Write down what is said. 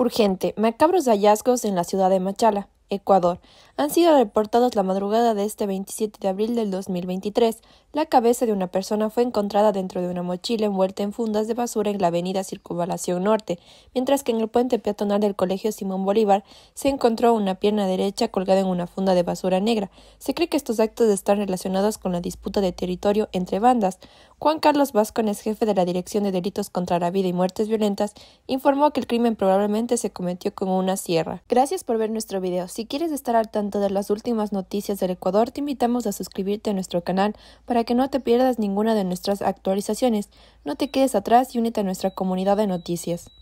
Urgente. Macabros hallazgos en la ciudad de Machala, Ecuador han sido reportados la madrugada de este 27 de abril del 2023. La cabeza de una persona fue encontrada dentro de una mochila envuelta en fundas de basura en la avenida Circunvalación Norte, mientras que en el puente peatonal del Colegio Simón Bolívar se encontró una pierna derecha colgada en una funda de basura negra. Se cree que estos actos están relacionados con la disputa de territorio entre bandas. Juan Carlos Vázquez, jefe de la Dirección de Delitos contra la Vida y Muertes Violentas, informó que el crimen probablemente se cometió con una sierra. Gracias por ver nuestro video. Si quieres estar al tanto de las últimas noticias del Ecuador, te invitamos a suscribirte a nuestro canal para que no te pierdas ninguna de nuestras actualizaciones. No te quedes atrás y únete a nuestra comunidad de noticias.